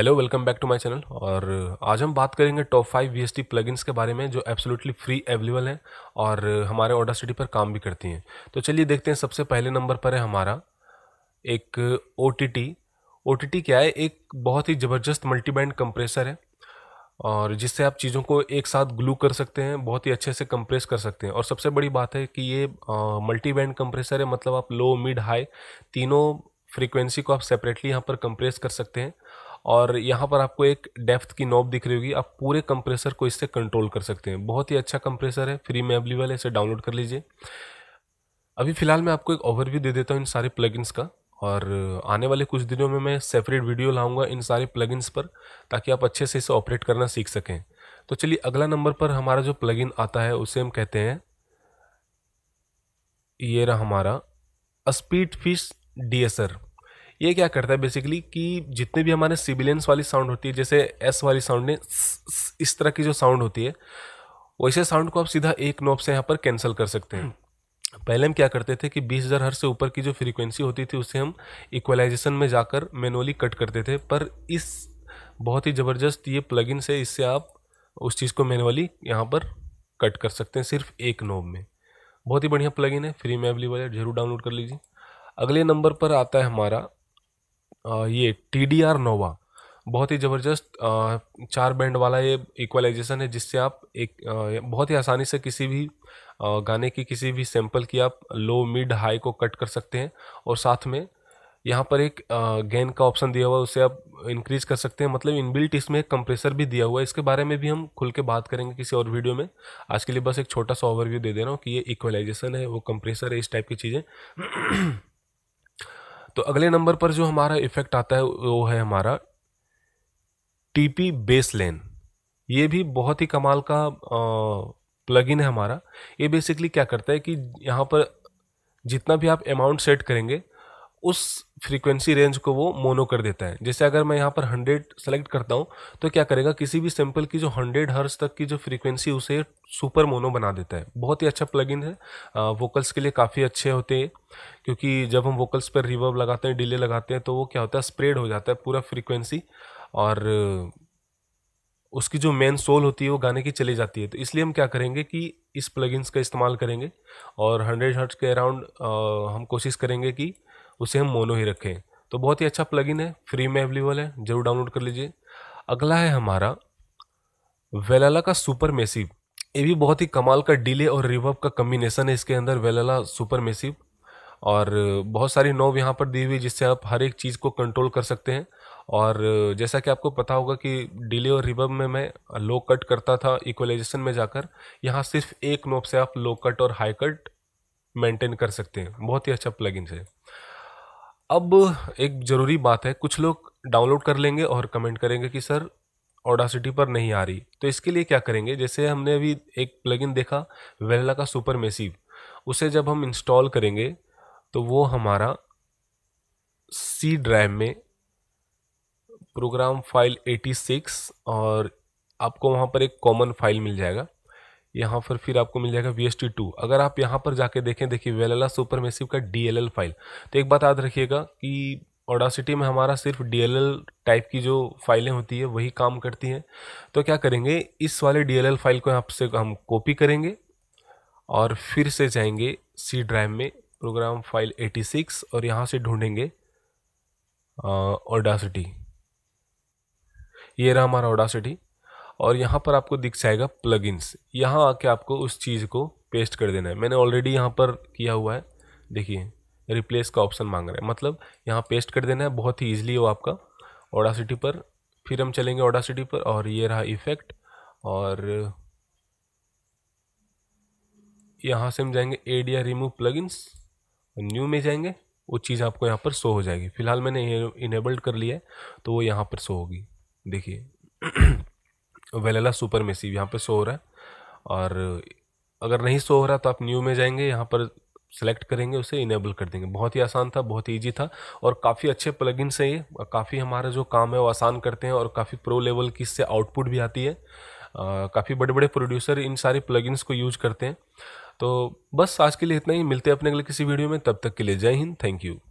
Hello welcome back to my channel और आज हम बात करेंगे top five V S T plugins के बारे में जो एब्सोल्युटली फ्री अवेलेबल हैं और हमारे ऑडा सिटी पर काम भी करती हैं तो चलिए देखते हैं सबसे पहले नंबर पर है हमारा एक O T T O T T क्या है एक बहुत ही ज़बरदस्त मल्टीबैंड कंप्रेसर है और जिससे आप चीज़ों को एक साथ ग्लू कर सकते हैं बहुत ही अच्छे से कंप्रेस कर सकते हैं और सबसे बड़ी बात है कि ये मल्टी बैंड कंप्रेसर है मतलब आप लो मिड हाई तीनों फ्रीक्वेंसी को आप सेपरेटली यहाँ पर कंप्रेस कर सकते हैं और यहाँ पर आपको एक डेप्थ की नॉब दिख रही होगी आप पूरे कंप्रेसर को इससे कंट्रोल कर सकते हैं बहुत ही अच्छा कंप्रेसर है फ्री में अवेलेबल है इसे डाउनलोड कर लीजिए अभी फ़िलहाल मैं आपको एक ओवरव्यू दे देता हूँ इन सारे प्लगइन्स का और आने वाले कुछ दिनों में मैं सेपरेट वीडियो लाऊंगा इन सारे प्लगइन्स पर ताकि आप अच्छे से इसे ऑपरेट करना सीख सकें तो चलिए अगला नंबर पर हमारा जो प्लगइन आता है उसे हम कहते हैं ये रहा हमारा speed fish D S R ये क्या करता है बेसिकली कि जितने भी हमारे सिबिलेंस वाली साउंड होती है जैसे एस वाली साउंड ने इस तरह की जो साउंड होती है वैसे साउंड को आप सीधा एक नोब से यहाँ पर कैंसिल कर सकते हैं हम्म। पहले हम क्या करते थे कि बीस हज़ार हर से ऊपर की जो फ्रीक्वेंसी होती थी उसे हम इक्वलाइजेशन में जाकर मैनुअली कट करते थे पर इस बहुत ही ज़बरदस्त ये प्लगइन से इससे आप उस चीज़ को मैनुअली यहाँ पर कट कर सकते हैं सिर्फ एक नोब में बहुत ही बढ़िया प्लगइन है फ्री में अवेलेबल है जरूर डाउनलोड कर लीजिए अगले नंबर पर आता है हमारा ये टी डी आर नोवा बहुत ही ज़बरदस्त चार बैंड वाला ये इक्वलाइजेशन है जिससे आप एक बहुत ही आसानी से किसी भी गाने की किसी भी सैंपल की आप लो मिड हाई को कट कर सकते हैं और साथ में यहाँ पर एक गेन का ऑप्शन दिया हुआ है उसे आप इंक्रीज कर सकते हैं मतलब इनबिल्ट इसमें एक कंप्रेसर भी दिया हुआ है इसके बारे में भी हम खुल के बात करेंगे किसी और वीडियो में आज के लिए बस एक छोटा सा ओवरव्यू दे दे रहा हूँ कि ये इक्वलाइजेशन है वो कंप्रेसर है इस टाइप की चीज़ें तो अगले नंबर पर जो हमारा इफेक्ट आता है वो है हमारा टीपी बेस लेन ये भी बहुत ही कमाल का प्लगइन है हमारा ये बेसिकली क्या करता है कि यहाँ पर जितना भी आप अमाउंट सेट करेंगे उस फ्रीक्वेंसी रेंज को वो मोनो कर देता है जैसे अगर मैं यहाँ पर हंड्रेड सेलेक्ट करता हूँ तो क्या करेगा किसी भी सैंपल की जो हंड्रेड हर्स तक की जो फ्रीक्वेंसी उसे सुपर मोनो बना देता है बहुत ही अच्छा प्लगइन है आ, वोकल्स के लिए काफ़ी अच्छे होते हैं क्योंकि जब हम वोकल्स पर रिवर्व लगाते हैं डिले लगाते हैं तो वो क्या होता है स्प्रेड हो जाता है पूरा फ्रीक्वेंसी और उसकी जो मेन सोल होती है वो गाने की चली जाती है तो इसलिए हम क्या करेंगे कि इस प्लगइन्स का इस्तेमाल करेंगे और हंड्रेड हर्ट्स के अराउंड हम कोशिश करेंगे कि उसे हम मोनो ही रखें तो बहुत ही अच्छा प्लगइन है फ्री में अवेलेबल है ज़रूर डाउनलोड कर लीजिए अगला है हमारा वेलाला का सुपर मेसिव ये भी बहुत ही कमाल का डिले और रिवर्ब का कम्बिनेसन है इसके अंदर वेलाला सुपर मेसिव और बहुत सारी नोब यहाँ पर दी हुई जिससे आप हर एक चीज़ को कंट्रोल कर सकते हैं और जैसा कि आपको पता होगा कि डिले और रिवर्ब में मैं लो कट करता था इक्वलाइजेशन में जाकर यहाँ सिर्फ एक नोब से आप लो कट और हाई कट मेंटेन कर सकते हैं बहुत ही अच्छा प्लगइन है अब एक ज़रूरी बात है कुछ लोग डाउनलोड कर लेंगे और कमेंट करेंगे कि सर ऑडासिटी पर नहीं आ रही तो इसके लिए क्या करेंगे जैसे हमने अभी एक प्लगइन देखा वेला का सुपर मेसिव उसे जब हम इंस्टॉल करेंगे तो वो हमारा सी ड्राइव में प्रोग्राम फाइल 86 और आपको वहाँ पर एक कॉमन फाइल मिल जाएगा यहाँ पर फिर आपको मिल जाएगा वी एस टी टू अगर आप यहाँ पर जाके देखें देखिए वेलेला सुपर मेसिव का डी एल एल फाइल तो एक बात याद रखिएगा कि ओडासिटी में हमारा सिर्फ DLL टाइप की जो फाइलें होती है वही काम करती हैं तो क्या करेंगे इस वाले डी एल एल फाइल को आपसे हम कॉपी करेंगे और फिर से जाएंगे सी ड्राइव में प्रोग्राम फाइल 86 और यहाँ से ढूंढेंगे ओडासिटी ये रहा हमारा ओडासिटी और यहाँ पर आपको दिख जाएगा प्लगइन्स यहाँ आके आपको उस चीज़ को पेस्ट कर देना है मैंने ऑलरेडी यहाँ पर किया हुआ है देखिए रिप्लेस का ऑप्शन मांग रहा है मतलब यहाँ पेस्ट कर देना है बहुत ही ईजिली वो आपका ओडासिटी पर फिर हम चलेंगे ओडासिटी पर और ये रहा इफेक्ट और यहाँ से हम जाएंगे एडिया रिमूव रिमूव प्लगइन्स न्यू में जाएंगे वो चीज़ आपको यहाँ पर शो हो जाएगी फिलहाल मैंने इनेबल्ड कर लिया है तो वो यहाँ पर शो होगी देखिए वेलेला सुपर मेसिव यहाँ पे शो हो रहा है और अगर नहीं शो हो रहा तो आप न्यू में जाएंगे यहाँ पर सेलेक्ट करेंगे उसे इनेबल कर देंगे बहुत ही आसान था बहुत ही ईजी था और काफ़ी अच्छे प्लगइन से ये काफ़ी हमारा जो काम है वो आसान करते हैं और काफ़ी प्रो लेवल की इससे आउटपुट भी आती है काफ़ी बड़े बड़े प्रोड्यूसर इन सारे प्लगइन्स को यूज करते हैं तो बस आज के लिए इतना ही मिलते हैं अपने अगले किसी वीडियो में तब तक के लिए जय हिंद थैंक यू